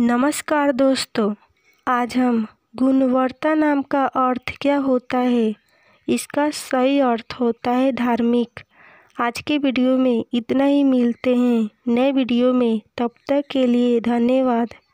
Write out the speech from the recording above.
नमस्कार दोस्तों आज हम गुणवत्ता नाम का अर्थ क्या होता है इसका सही अर्थ होता है धार्मिक आज के वीडियो में इतना ही मिलते हैं नए वीडियो में तब तक के लिए धन्यवाद